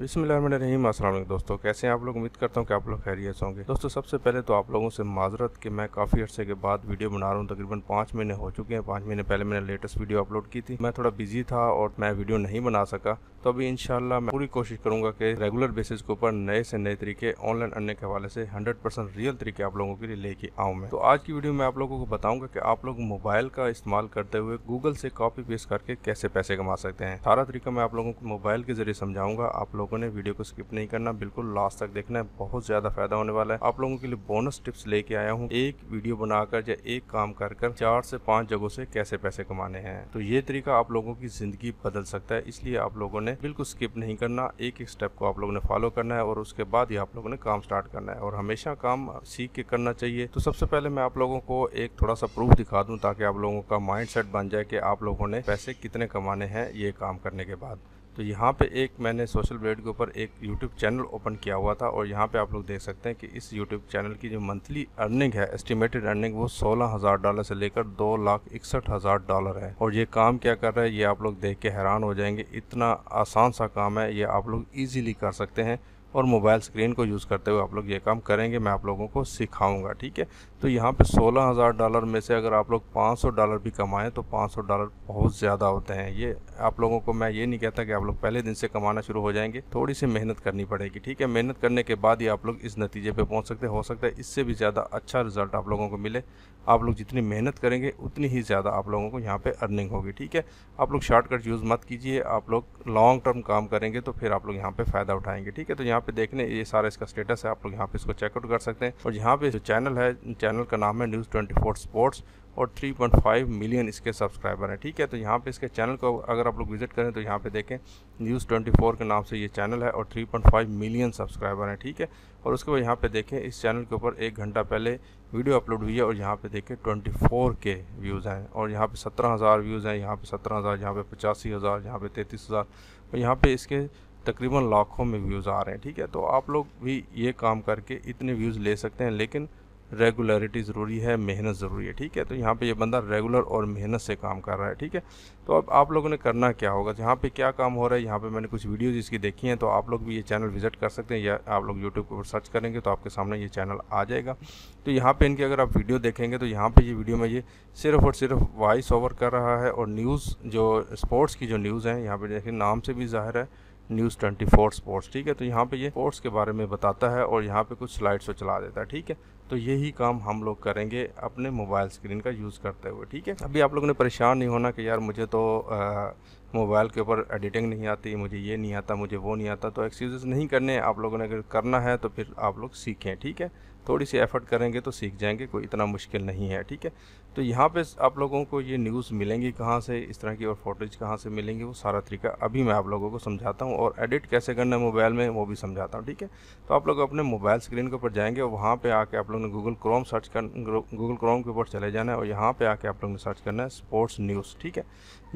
बिसमीम असल दोस्तों कैसे हैं आप लोग उम्मीद करता हूँ कि आप लोग खैरियत होंगे दोस्तों सबसे पहले तो आप लोगों से माजरत कि मैं काफ़ी अर्से के बाद वीडियो बना रहा हूँ तकरीबन पाँच महीने हो चुके हैं पाँच महीने पहले मैंने लेटेस्ट वीडियो अपलोड की थी मैं थोड़ा बिजी था और मैं वीडियो नहीं बना सका तो अभी इनशाला मैं पूरी कोशिश करूंगा कि रेगुलर बेसिस के ऊपर नए से नए तरीके ऑनलाइन अनने के हवाले से 100 परसेंट रियल तरीके आप लोगों के लिए लेके आऊँ मैं तो आज की वीडियो में आप लोगों को बताऊंगा कि आप लोग मोबाइल का इस्तेमाल करते हुए गूगल से कॉपी पेस्ट करके कैसे पैसे कमा सकते हैं सारा तरीका मैं आप लोगों को मोबाइल के जरिए समझाऊंगा आप लोगों ने वीडियो को स्किप नहीं करना बिल्कुल लास्ट तक देखना है बहुत ज्यादा फायदा होने वाला है आप लोगों के लिए बोनस टिप्स लेके आया हूँ एक वीडियो बनाकर या एक काम कर कर चार से पांच जगहों से कैसे पैसे कमाने हैं तो ये तरीका आप लोगों की जिंदगी बदल सकता है इसलिए आप लोगों ने ने बिल्कुल स्किप नहीं करना एक एक स्टेप को आप लोगों ने फॉलो करना है और उसके बाद ही आप लोगों ने काम स्टार्ट करना है और हमेशा काम सीख के करना चाहिए तो सबसे पहले मैं आप लोगों को एक थोड़ा सा प्रूफ दिखा दूँ ताकि आप लोगों का माइंड बन जाए कि आप लोगों ने पैसे कितने कमाने हैं ये काम करने के बाद तो यहाँ पे एक मैंने सोशल ब्लेड के ऊपर एक यूट्यूब चैनल ओपन किया हुआ था और यहाँ पे आप लोग देख सकते हैं कि इस यूट्यूब चैनल की जो मंथली अर्निंग है एस्टिमेटेड अर्निंग वो सोलह हज़ार डॉलर से लेकर दो लाख इकसठ हज़ार डॉलर है और ये काम क्या कर रहा है ये आप लोग देख के हैरान हो जाएंगे इतना आसान सा काम है ये आप लोग ईजिली कर सकते हैं और मोबाइल स्क्रीन को यूज़ करते हुए आप लोग ये काम करेंगे मैं आप लोगों को सिखाऊंगा ठीक है तो यहाँ पे 16000 डॉलर में से अगर आप लोग 500 डॉलर भी कमाएं तो 500 डॉलर बहुत ज़्यादा होते हैं ये आप लोगों को मैं ये नहीं कहता कि आप लोग पहले दिन से कमाना शुरू हो जाएंगे थोड़ी सी मेहनत करनी पड़ेगी ठीक है मेहनत करने के बाद ही आप लोग इस नतीजे पर पहुँच सकते हो सकता है इससे भी ज़्यादा अच्छा रिजल्ट आप लोगों को मिले आप लोग जितनी मेहनत करेंगे उतनी ही ज़्यादा आप लोगों को यहाँ पर अर्निंग होगी ठीक है आप लोग शॉर्टकट यूज़ मत कीजिए आप लोग लॉन्ग टर्म काम करेंगे तो फिर आप लोग यहाँ पर फ़ायदा उठाएंगे ठीक है तो यहाँ यहाँ पे देखने ये सारा इसका स्टेटस है आप लोग यहाँ पे इसको चेकआउट कर सकते हैं और यहाँ पे जो चैनल है चैनल का नाम है न्यूज़ ट्वेंटी स्पोर्ट्स और 3.5 मिलियन इसके सब्सक्राइबर हैं ठीक है तो यहाँ पे इसके चैनल को अगर आप लोग विजिट करें तो यहाँ पे देखें न्यूज़ 24 के नाम से ये चैनल है और 3.5 मिलियन सब्सक्राइबर हैं ठीक है और उसके बाद यहाँ पे देखें इस चैनल के ऊपर एक घंटा पहले वीडियो अपलोड हुई है और यहाँ पे देखें 24 के व्यूज़ हैं और यहाँ पर सत्रह हज़ार व्यूज़ हैं यहाँ पर सत्रह हज़ार यहाँ पे पचासी हज़ार यहाँ पे तैंतीस हज़ार और यहाँ पर इसके तकरीबन लाखों में व्यूज़ आ रहे हैं ठीक है तो आप लोग भी ये काम करके इतने व्यूज़ ले सकते हैं लेकिन रेगुलरिटी ज़रूरी है मेहनत ज़रूरी है ठीक है तो यहाँ पे ये बंदा रेगुलर और मेहनत से काम कर रहा है ठीक है तो अब आप लोगों ने करना क्या होगा यहाँ पे क्या काम हो रहा है यहाँ पे मैंने कुछ वीडियोज़ इसकी देखी हैं तो आप लोग भी ये चैनल विजिट कर सकते हैं या आप लोग यूट्यूब पर सर्च करेंगे तो आपके सामने ये चैनल आ जाएगा तो यहाँ पर इनकी अगर आप वीडियो देखेंगे तो यहाँ पर ये वीडियो में ये सिर्फ और सिर्फ वॉइस ओवर कर रहा है और न्यूज़ जो स्पोर्ट्स की जो न्यूज़ हैं यहाँ पर देखिए नाम से भी ज़ाहिर है न्यूज़ ट्वेंटी फोर स्पोर्ट्स ठीक है तो यहाँ पे ये स्पोर्ट्स के बारे में बताता है और यहाँ पे कुछ स्लाइड्स को चला देता है ठीक है तो यही काम हम लोग करेंगे अपने मोबाइल स्क्रीन का यूज़ करते हुए ठीक है अभी आप लोगों ने परेशान नहीं होना कि यार मुझे तो मोबाइल के ऊपर एडिटिंग नहीं आती मुझे ये नहीं आता मुझे वो नहीं आता तो एक्सक्यूज़ नहीं करने आप लोगों ने अगर करना है तो फिर आप लोग सीखें ठीक है थोड़ी सी एफ़र्ट करेंगे तो सीख जाएंगे कोई इतना मुश्किल नहीं है ठीक है तो यहाँ पे आप लोगों को ये न्यूज़ मिलेंगी कहाँ से इस तरह की और फोटेज कहाँ से मिलेंगी वो सारा तरीका अभी मैं आप लोगों को समझाता हूँ और एडिट कैसे करना है मोबाइल में वो भी समझाता हूँ ठीक है तो आप लोग अपने मोबाइल स्क्रीन के ऊपर जाएंगे और वहाँ पे आके आप लोग ने गूगल क्रोम सर्च कर गूगल क्रोम के ऊपर चले जाना है और यहाँ पर आके आप लोग ने सर्च करना है स्पोर्ट्स न्यूज़ ठीक है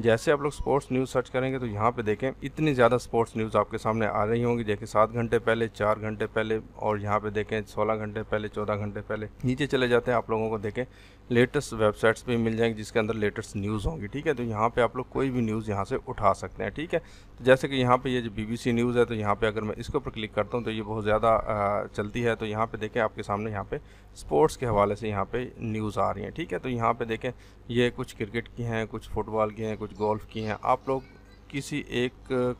जैसे आप लोग स्पोर्ट्स न्यूज़ सर्च करेंगे तो यहाँ पर देखें इतनी ज़्यादा स्पोर्ट्स न्यूज़ आपके सामने आ रही होंगी देखें सात घंटे पहले चार घंटे पहले और यहाँ पर देखें सोलह घंटे पहले चौदह घंटे पहले नीचे चले जाते हैं आप लोगों को देखें लेटेस्ट वेबसाइट्स भी मिल जाएंगे जिसके अंदर लेटेस्ट न्यूज़ होंगी ठीक है तो यहाँ पे आप लोग कोई भी न्यूज़ यहाँ से उठा सकते हैं ठीक है तो जैसे कि यहाँ पे ये जो बीबीसी न्यूज़ है तो यहाँ पे अगर मैं इसके ऊपर क्लिक करता हूँ तो ये बहुत ज़्यादा चलती है तो यहाँ पे देखें आपके सामने यहाँ पे स्पोर्ट्स के हवाले से यहाँ पर न्यूज़ आ रही हैं ठीक है तो यहाँ पर देखें ये कुछ क्रिकेट की हैं कुछ फुटबॉल की हैं कुछ गोल्फ़ की हैं आप लोग किसी एक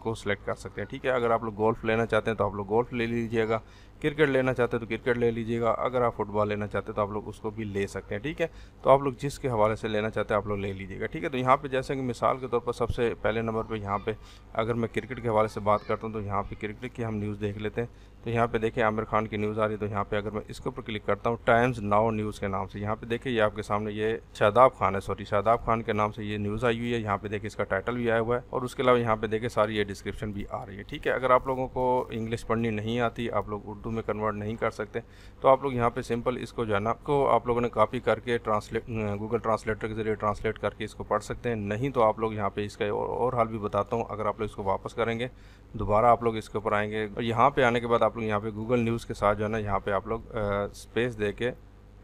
को सिलेक्ट कर सकते हैं ठीक है अगर आप लोग गोल्फ़ लेना चाहते हैं तो आप लोग गोल्फ़ ले लीजिएगा क्रिकेट लेना चाहते हैं तो क्रिकेट ले लीजिएगा अगर आप फुटबॉल लेना चाहते हैं तो आप लोग उसको भी ले सकते हैं ठीक है तो आप लोग जिसके हवाले से लेना चाहते हैं आप लोग ले लीजिएगा ठीक है तो यहाँ पे जैसे कि मिसाल के तौर पर सबसे पहले नंबर पर यहाँ पे अगर मैं क्रिकेट के हवाले से बात करता हूँ तो यहाँ पर क्रिकेट की हम न्यूज़ देख लेते हैं तो यहाँ पर देखें आमिर खान की न्यूज़ आ रही है तो यहाँ पर अगर मैं इसके ऊपर क्लिक करता हूँ टाइम्स नाव न्यूज़ के नाम से यहाँ पर देखिए ये आपके सामने ये शादाब खान है सॉरी शादाब खान के नाम से ये न्यूज़ आई हुई है यहाँ पर देखिए इसका टाइटल भी आया हुआ है और उसके अलावा यहाँ पर देखें सारी ये डिस्क्रिप्शन भी आ रही है ठीक है अगर आप लोगों को इंग्लिश पढ़नी नहीं आती आप लोग उर्दू उर्दू में कन्वर्ट नहीं कर सकते तो आप लोग यहाँ पे सिंपल इसको जाना को आप लोगों ने कॉपी करके ट्रांसलेट गूगल ट्रांसलेटर के ज़रिए ट्रांसलेट करके इसको पढ़ सकते हैं नहीं तो आप लोग यहाँ पे इसका और, और हाल भी बताता हूँ अगर आप लोग इसको वापस करेंगे दोबारा आप लोग इसके ऊपर आएंगे और यहाँ पर आने के बाद आप लोग यहाँ पर गूगल न्यूज़ के साथ जो है ना यहाँ पर आप लोग स्पेस दे के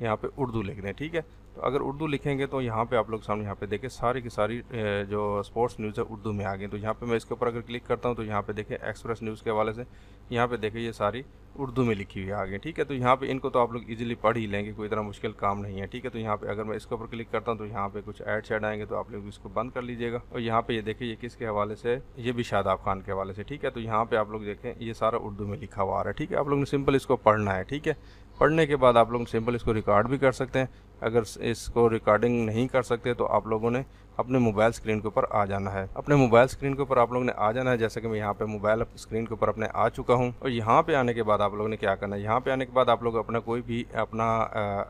यहाँ पर उर्दू लिख दें ठीक है तो अगर उर्दू लिखेंगे तो यहाँ पे आप लोग सामने यहाँ पे देखें सारी की सारी जो स्पोर्ट्स न्यूज़ है उर्दू में आ गई तो यहाँ पे मैं इसके ऊपर अगर क्लिक करता हूँ तो यहाँ पे देखें एक्सप्रेस न्यूज़ के हवाले से यहाँ पे देखें ये सारी उर्दू में लिखी हुई आ गई ठीक है तो यहाँ पे इनको तो आप लोग ईजिली पढ़ ही लेंगे कोई इतना मुश्किल काम नहीं है ठीक है तो यहाँ पे अगर मैं इसके ऊपर क्लिक करता हूँ तो यहाँ पे कुछ ऐड शेड आएंगे तो आप लोग इसको बंद कर लीजिएगा और यहाँ पर ये देखें ये किसके हवाले से ये भी शादाब खान के हवाले से ठीक है तो यहाँ पे आप लोग देखें ये सारा उर्दू में लिखा हुआ आ रहा है ठीक है आप लोग ने सिंपल इसको पढ़ना है ठीक है पढ़ने के बाद आप लोग सिंपल इसको रिकॉर्ड भी कर सकते हैं अगर इसको रिकॉर्डिंग नहीं कर सकते तो आप लोगों ने अपने मोबाइल स्क्रीन के ऊपर आ जाना है अपने मोबाइल स्क्रीन के ऊपर आप लोगों ने आ जाना है जैसे कि मैं यहाँ पे मोबाइल स्क्रीन के ऊपर अपने आ चुका हूँ और यहाँ पे आने के बाद आप लोगों ने क्या करना है यहाँ पे आने के बाद आप लोग अपना कोई भी अपना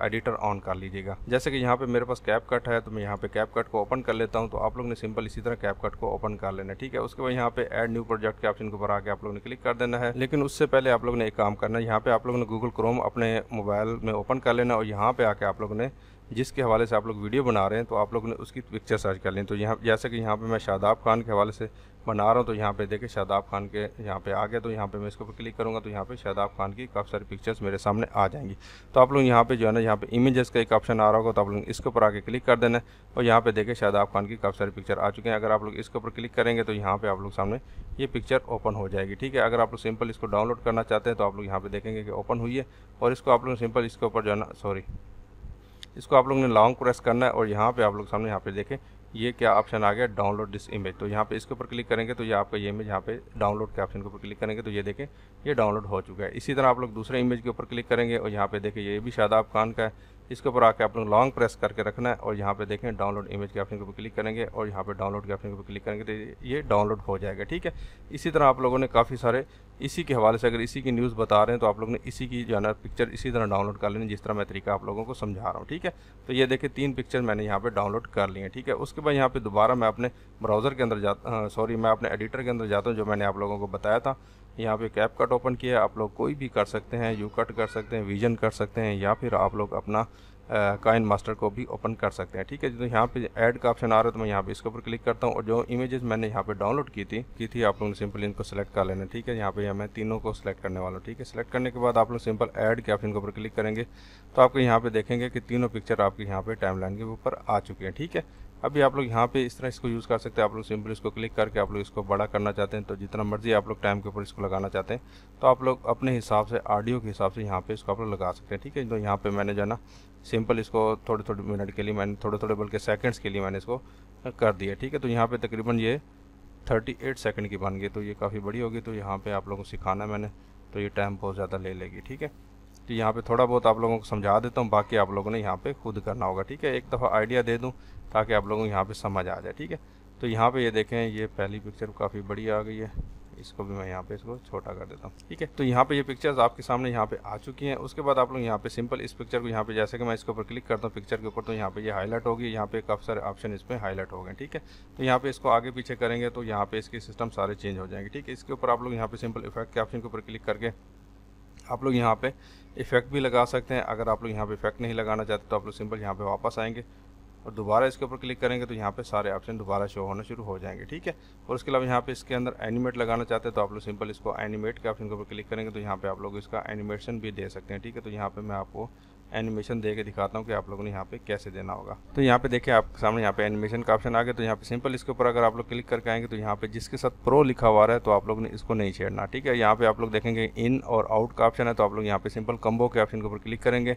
एडिटर ऑन कर लीजिएगा जैसे कि यहाँ पे मेरे पास कैप कट है तो मैं यहाँ पे कैप कट को ओपन कर लेता हूँ तो आप लोग ने सिंपल इसी तरह कैप कट को ओपन कर लेना ठीक है उसके बाद यहाँ पे एड न्यू प्रोजेक्ट के ऑप्शन के ऊपर आके आप लोग ने क्लिक कर देना है लेकिन उससे पहले आप लोग ने एक काम करना है यहाँ पे आप लोग ने गूगल क्रोम अपने मोबाइल में ओपन कर लेना और यहाँ पे आके आप लोगों ने जिसके हवाले से आप लोग वीडियो बना रहे हैं तो आप लोग ने उसकी पिक्चर सर्च कर लें तो यहाँ जैसे कि यहाँ पे मैं शादाब खान के हवाले से बना रहा हूँ तो यहाँ पे देखें शादाब खान के यहाँ पे आ गया तो यहाँ पे मैं ऊपर क्लिक करूँगा तो यहाँ पे शादाब खान की काफ़ी सारी पिक्चर्स मेरे सामने आ जाएंगी तो आप लोग यहाँ पे जो है ना यहाँ पे इमेजेस का एक ऑप्शन आ रहा होगा तो आप लोग इसके ऊपर आके क्लिक कर देना और यहाँ पे देखें शादाब खान की काफ़ी सारी पिक्चर आ चुके हैं अगर आप लोग इसके ऊपर क्लिक करेंगे तो यहाँ पर आप लोग सामने ये पिक्चर ओपन हो जाएगी ठीक है अगर आप लोग सिंपल इसको डाउनलोड करना चाहते हैं तो आप लोग यहाँ पर देखेंगे कि ओपन हुई है और इसको आप लोग सिंपल इसके ऊपर जो है ना सॉरी इसको आप लोग ने लॉन्ग प्रेस करना है और यहाँ पे आप लोग सामने यहाँ पे देखें ये क्या ऑप्शन आ गया डाउनलोड दिस इमेज तो यहाँ पे इसके ऊपर क्लिक करेंगे तो ये आपका ये इमेज यहाँ पे डाउनलोड के ऑप्शन के ऊपर क्लिक करेंगे तो ये देखें ये डाउनलोड हो चुका है इसी तरह आप लोग दूसरे इमेज के ऊपर क्लिक करेंगे और यहाँ पे देखें ये भी शादाब खान का है इसके ऊपर आके आप लोग लॉन्ग प्रेस करके रखना है और यहाँ पे देखें डाउनलोड इमेज के ऑप्शन के ऊपर क्लिक करेंगे और यहाँ पे डाउनलोड के ऑप्शन के ऊपर क्लिक करेंगे तो ये डाउनलोड हो जाएगा ठीक है इसी तरह आप लोगों ने काफ़ी सारे इसी के हवाले से अगर इसी की न्यूज़ बता रहे हैं तो आप लोग ने इसी की जो है ना पिक्चर इसी तरह डाउनलोड कर लेनी जिस तरह मैं तरीका आप लोगों को समझा रहा हूँ ठीक है तो ये देखिए तीन पिक्चर मैंने यहाँ पर डाउनलोड कर लिए ठीक है उसके बाद यहाँ पर दोबारा मैं अपने ब्राउज़र के अंदर जाता सॉरी मैं अपने एडिटर के अंदर जाता हूँ जो मैंने आप लोगों को बताया था यहाँ पे कैप कट ओपन किया आप लोग कोई भी कर सकते हैं यू कट कर सकते हैं विजन कर सकते हैं या फिर आप लोग अपना काइन मास्टर को भी ओपन कर सकते हैं ठीक है जो तो यहाँ पे ऐड का ऑप्शन आ रहा है तो मैं यहाँ पे इसके ऊपर क्लिक करता हूँ और जो इमेजेस मैंने यहाँ पे डाउनलोड की थी की थी आप लोग सिंपल इनको सेलेक्ट कर लेना ठीक है यहाँ पे मैं तीनों को सिलेक्ट करने वाला हूँ ठीक है सिलेक्ट करने के बाद आप लोग सिंपल ऐड के ऑप्शन के ऊपर क्लिक करेंगे तो आपको यहाँ पे देखेंगे कि तीनों पिक्चर आपके यहाँ पे टाइम के ऊपर आ चुके हैं ठीक है अभी आप लोग यहाँ पे इस तरह इसको यूज़ कर सकते हैं आप लोग सिंपल इसको क्लिक करके आप लोग इसको बड़ा करना चाहते हैं तो जितना मर्जी आप लोग टाइम के ऊपर इसको लगाना चाहते हैं तो आप लोग अपने हिसाब से ऑडियो के हिसाब से यहाँ पे इसको आप लोग लगा सकते हैं ठीक है तो यहाँ पे मैंने जो है ना सिंपल इसको थोड़े थोड़े मिनट के लिए मैंने थोड़े थोड़े बल्कि सेकेंड्स के लिए मैंने इसको कर दिया ठीक है तो यहाँ पर तकरीबन ये थर्टी एट सेकेंड की बन गई तो ये काफ़ी बड़ी होगी तो यहाँ पर आप लोगों को सिखाना मैंने तो ये टाइम बहुत ज़्यादा ले लेगी ठीक है तो यहाँ पे थोड़ा बहुत आप लोगों को समझा देता हूँ बाकी आप लोगों ने यहाँ पे खुद करना होगा ठीक है एक दफ़ा आइडिया दे दूँ ताकि आप लोगों को यहाँ पे समझ आ जाए ठीक है तो यहाँ पे ये देखें ये पहली पिक्चर काफ़ी बड़ी आ गई है इसको भी मैं यहाँ पे इसको छोटा कर देता हूँ ठीक है तो यहाँ पे ये पिक्चर्स आपके सामने यहाँ पे आ चुकी हैं उसके बाद आप लोग यहाँ पे सिंपल इस पिक्चर को यहाँ पे जैसे कि मैं इसके ऊपर क्लिक करता हूँ पिक्चर के ऊपर तो यहाँ पे ये यह हाईलाइट होगी यहाँ पे काफ़ी सारे ऑप्शन इसमें हाईलाइट हो गए ठीक है तो यहाँ पे इसको आगे पीछे करेंगे तो यहाँ पे इसके सिस्टम सारे चेंज हो जाएंगे ठीक है इसके ऊपर आप लोग यहाँ पे सिंपल इफेक्ट के ऑप्शन के ऊपर क्लिक करके आप लोग यहाँ पे इफ़ेक्ट भी लगा सकते हैं अगर आप लोग यहाँ पे इफेक्ट नहीं लगाना चाहते तो आप लोग सिंपल यहाँ पे वापस आएंगे और दोबारा इसके ऊपर क्लिक करेंगे तो यहाँ पे सारे ऑप्शन दोबारा शो होना शुरू हो जाएंगे ठीक है और उसके अलावा यहाँ पे इसके अंदर एनिमेट लगाना चाहते हैं तो आप लोग सिंपल इसको एनिमेट के ऑप्शन के ऊपर क्लिक करेंगे तो यहाँ पे आप लोग इसका एनिमेशन भी दे सकते हैं ठीक है तो यहाँ पे मैं आपको एनिमेशन दे के दिखाता हूँ कि आप लोगों ने यहाँ पे कैसे देना होगा तो यहाँ पे देखिए आपके सामने यहाँ पे एनिमेशन का ऑप्शन आ गया तो यहाँ पे सिंपल इसके ऊपर अगर आप लोग क्लिक करके आएंगे तो यहाँ पे जिसके साथ प्रो लिखा हुआ है तो आप लोग ने इसको नहीं छेड़ना ठीक है यहाँ पे आप लोग देखेंगे इन और आउट का ऑप्शन है तो आप लोग यहाँ पे सिंपल कम्बो के ऑप्शन के ऊपर क्लिक करेंगे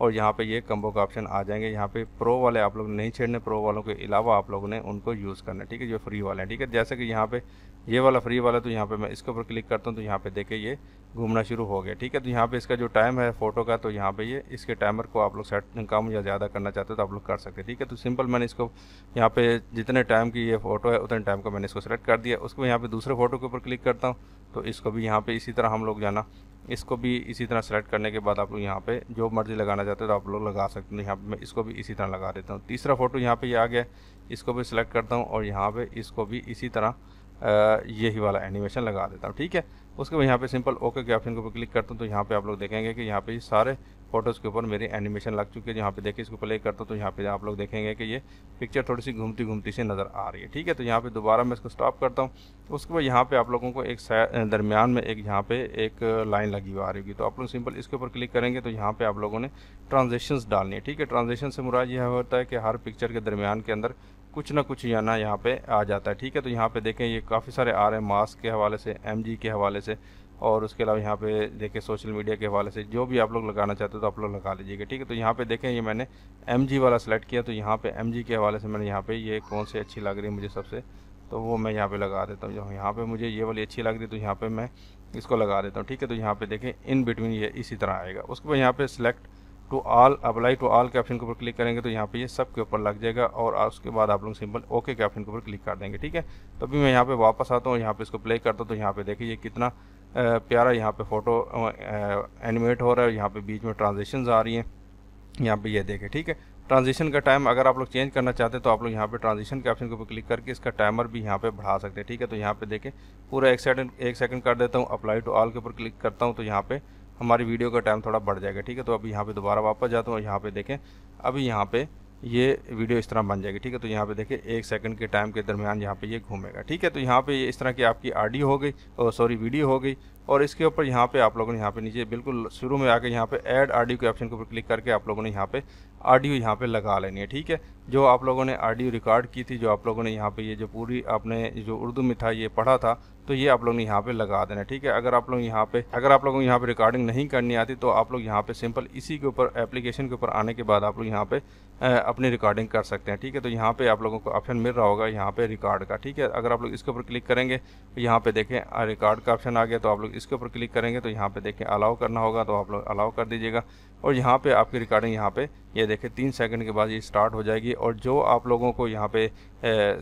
और यहाँ पे ये कम्बो का ऑप्शन आ जाएंगे यहाँ पे प्रो वाले आप लोग नहीं छेड़ने प्रो वालों के अलावा आप लोगों ने उनको यूज़ करना ठीक है जो फ्री वाले हैं ठीक है जैसे कि यहाँ पे ये वाला फ्री वाला तो यहाँ पे मैं इसके ऊपर क्लिक करता हूँ तो यहाँ पे देखे ये घूमना शुरू हो गया ठीक है तो यहाँ पे इसका जो टाइम है फोटो का तो यहाँ पे ये इसके टाइमर को आप लोग सेट कम या ज़्यादा करना चाहते हो तो आप लोग कर सकते हैं ठीक है तो सिंपल मैंने इसको यहाँ पे जितने टाइम की ये फ़ोटो है उतने टाइम का मैंने इसको सेलेक्ट कर दिया उसको यहाँ पे दूसरे फोटो के ऊपर क्लिक करता हूँ तो इसको भी यहाँ पर इसी तरह हम लोग जाना इसको भी इसी तरह सेलेक्ट करने के बाद आप लोग यहाँ पे जो मर्ज़ी लगाना चाहते हो तो आप लोग लगा सकते हैं यहाँ पर मैं इसको भी इसी तरह लगा देता हूँ तीसरा फ़ोटो यहाँ पर ये यह आ गया इसको भी सिलेक्ट करता हूँ और यहाँ पर इसको भी इसी तरह यही वाला एनिमेशन लगा देता हूँ ठीक है उसके बाद यहाँ पे सिंपल ओके के ऑप्शन के ऊपर क्लिक करता हूँ तो यहाँ पे आप लोग देखेंगे कि यहाँ पे सारे फोटोज़ के ऊपर मेरी एनिमेशन लग चुकी है यहाँ पे देखिए इसको प्ले करता हूँ तो यहाँ पे आप लोग देखेंगे कि ये पिक्चर थोड़ी सी घूमती घूमती से नज़र आ रही है ठीक है तो यहाँ पे दोबारा मैं इसको स्टॉप करता हूँ उसके बाद यहाँ पे आप लोगों को एक दरमियान में एक यहाँ पे एक लाइन लगी हुई आ रही होगी तो आप लोग सिंपल इसके ऊपर क्लिक करेंगे तो यहाँ पर आप लोगों ने ट्रांजेक्शन्स डालनी है ठीक है ट्रांजेक्शन से मुराज यह होता है कि हर पिक्चर के दरमियान के अंदर कुछ ना कुछ याना यहाँ पे आ जाता है ठीक है तो यहाँ पे देखें ये काफ़ी सारे आ रहे हैं मास्क के हवाले से एम के हवाले से और उसके अलावा यहाँ पे देखें सोशल मीडिया के हवाले से जो भी आप लोग लगाना चाहते हो तो आप लोग लगा लीजिएगा ठीक है तो यहाँ पे देखें ये मैंने एम वाला सेलेक्ट किया तो यहाँ पर एम के हवाले से मैंने यहाँ पे ये कौन सी अच्छी लग रही है मुझे सबसे तो वो मैं यहाँ पर लगा देता हूँ जब यहाँ पर मुझे ये वाली अच्छी लग रही तो यहाँ पर मैं इसको लगा देता हूँ ठीक है तो यहाँ पे देखें इन बिटवीन ये इसी तरह आएगा उसके बाद यहाँ पर select to all apply to all के ऑप्शन के ऊपर क्लिक करेंगे तो यहाँ पे ये यह सब के ऊपर लग जाएगा और उसके बाद आप लोग सिंपल ओके के ऑप्शन के ऊपर क्लिक कर देंगे ठीक है तभी मैं यहाँ पे वापस आता हूँ यहाँ पे इसको प्ले करता हूँ तो यहाँ पे देखिए कितना प्यारा यहाँ पे फ़ोटो एनिमेट हो रहा है यहाँ पे बीच में ट्रांजेक्शन आ रही हैं यहाँ पे ये देखें ठीक है ट्रांजेक्शन का टाइम अगर आप लोग चेंज करना चाहते हैं तो आप लोग यहाँ पे ट्रांजेक्शन के ऑप्शन के ऊपर क्लिक करके इसका टाइमर भी यहाँ पे बढ़ा सकते हैं ठीक है तो यहाँ पे देखें पूरा एक सेकंड एक सेकंड कर देता हूँ अप्लाई टू ऑल के ऊपर क्लिक करता हूँ तो यहाँ पे हमारी वीडियो का टाइम थोड़ा बढ़ जाएगा ठीक है तो अब यहाँ पे दोबारा वापस जाता हूँ यहाँ पे देखें अभी यहाँ पे ये वीडियो इस तरह बन जाएगी ठीक है तो यहाँ पे देखें एक सेकंड के टाइम के दरमियान यहाँ पे ये घूमेगा ठीक है तो यहाँ पे ये इस तरह की आपकी आडियो हो गई और सॉरी वीडियो हो गई और इसके ऊपर यहाँ पे आप लोगों ने यहाँ पे नीचे बिल्कुल शुरू में आके यहाँ पे ऐड आडियो के ऑप्शन के ऊपर क्लिक करके आप लोगों ने यहाँ पे ऑडियो यहाँ पे लगा लेनी है ठीक है जो आप लोगों ने ऑडियो रिकॉर्ड की थी जो आप लोगों ने यहाँ पे ये जो पूरी आपने जो उर्दू में था ये पढ़ा था तो ये आप लोग ने यहाँ पे लगा देना ठीक है अगर आप लोग यहाँ पे अगर आप लोगों को यहाँ पे रिकॉर्डिंग नहीं करनी आती तो आप लोग यहाँ पे सिंपल इसी के ऊपर एप्लीकेशन के ऊपर आने के बाद आप लोग यहाँ पे अपनी रिकॉर्डिंग कर सकते हैं ठीक है तो यहाँ पे आप लोगों को ऑप्शन मिल रहा होगा यहाँ पे रिकॉर्ड का ठीक है अगर आप लोग इसके ऊपर क्लिक करेंगे तो यहाँ पे देखें रिकॉर्ड का ऑप्शन आ गया तो आप लोग इसके ऊपर क्लिक करेंगे तो यहाँ पे देखें अलाउ करना होगा तो आप लोग अलाउ कर दीजिएगा और यहाँ पे आपकी रिकॉर्डिंग यहाँ पे ये देखें तीन सेकंड के बाद ये स्टार्ट हो जाएगी और जो आप लोगों को यहाँ पे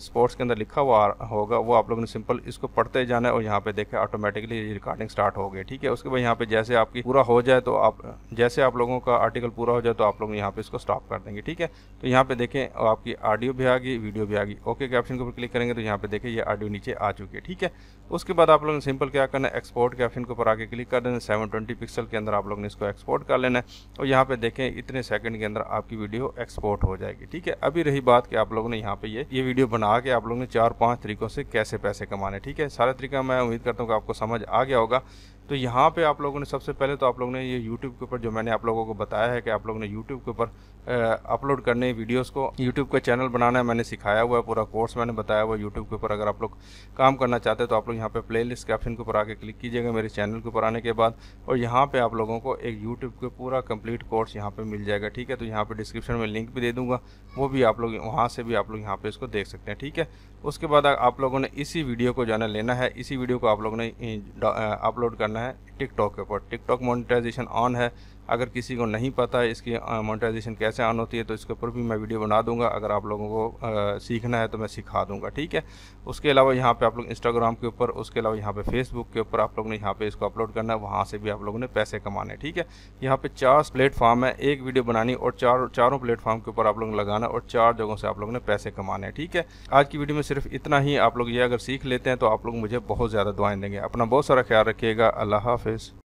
स्पोर्ट्स के अंदर लिखा हुआ होगा वो आप लोगों ने सिंपल इसको पढ़ते जाना है और यहाँ पे देखें ऑटोमेटिकली रिकॉर्डिंग स्टार्ट हो गई ठीक है उसके बाद यहाँ पे जैसे आपकी पूरा हो जाए तो आप जैसे आप लोगों का आर्टिकल पूरा हो जाए तो आप लोग यहाँ पर इसको स्टॉप कर देंगे ठीक है तो यहाँ पर देखें आपकी ऑडियो भी आ गई वीडियो भी आ गई ओके के ऑप्शन के ऊपर क्लिक करेंगे तो यहाँ पे देखें ये ऑडियो नीचे आ चुकी है ठीक है उसके बाद आप लोगों ने सिंपल क्या करना है एक्सपोर्ट के ऑप्शन के ऊपर आगे क्लिक कर देना सेवन पिक्सल के अंदर आप लोगों ने इसको एक्सपोर्ट कर लेना है और यहाँ पर देखें इतने सेकंड के अंदर आपकी वीडियो एक्सपोर्ट हो जाएगी ठीक है अभी रही बात कि आप लोगों ने यहाँ पे ये ये वीडियो बना के आप लोगों ने चार पांच तरीकों से कैसे पैसे कमाने ठीक है सारा तरीका मैं उम्मीद करता हूँ कि आपको समझ आ गया होगा तो यहाँ पे आप लोगों ने सबसे पहले तो आप लोगों ने ये यूट्यूब के ऊपर जो मैंने आप लोगों को बताया है कि आप लोगों ने यूट्यूब के ऊपर अपलोड करने वीडियोस को यूट्यूब का चैनल बनाना है मैंने सिखाया हुआ है पूरा कोर्स मैंने बताया हुआ है यूट्यूब के ऊपर अगर आप लोग काम करना चाहते हैं तो आप लोग यहाँ पे प्लेलिस्ट के ऑप्शन के ऊपर आके क्लिक कीजिएगा मेरे चैनल के ऊपर आने के बाद और यहाँ पे आप लोगों को एक यूट्यूब का पूरा कम्प्लीट कोर्स यहाँ पर मिल जाएगा ठीक है तो यहाँ पर डिस्क्रिप्शन में लिंक भी दे दूँगा वो भी आप लोग वहाँ से भी आप लोग यहाँ पर इसको देख सकते हैं ठीक है उसके बाद आप लोगों ने इसी वीडियो को जाना लेना है इसी वीडियो को आप लोगों ने अपलोड करना है टिकटॉक के ऊपर टिकटॉक मोनिटाइजेशन ऑन है अगर किसी को नहीं पता है इसकी मोनेटाइजेशन कैसे ऑन होती है तो इसके ऊपर भी मैं वीडियो बना दूंगा अगर आप लोगों को सीखना है तो मैं सिखा दूंगा ठीक है उसके अलावा यहाँ पे आप लोग इंस्टाग्राम के ऊपर उसके अलावा यहाँ पे फेसबुक के ऊपर आप लोगों ने यहाँ पे इसको अपलोड करना है वहाँ से भी आप लोगों ने पैसे कमाने ठीक है यहाँ पर चार प्लेटफॉर्म है एक वीडियो बनानी और चार चारों प्लेटफॉर्म के ऊपर आप लोग लगाना और चार जगहों से आप लोगों ने पैसे कमाने ठीक है आज की वीडियो में सिर्फ इतना ही आप लोग ये अगर सीख लेते हैं तो आप लोग मुझे बहुत ज़्यादा दुआएं देंगे अपना बहुत सारा ख्याल रखिएगा अल्लाह हाफिज़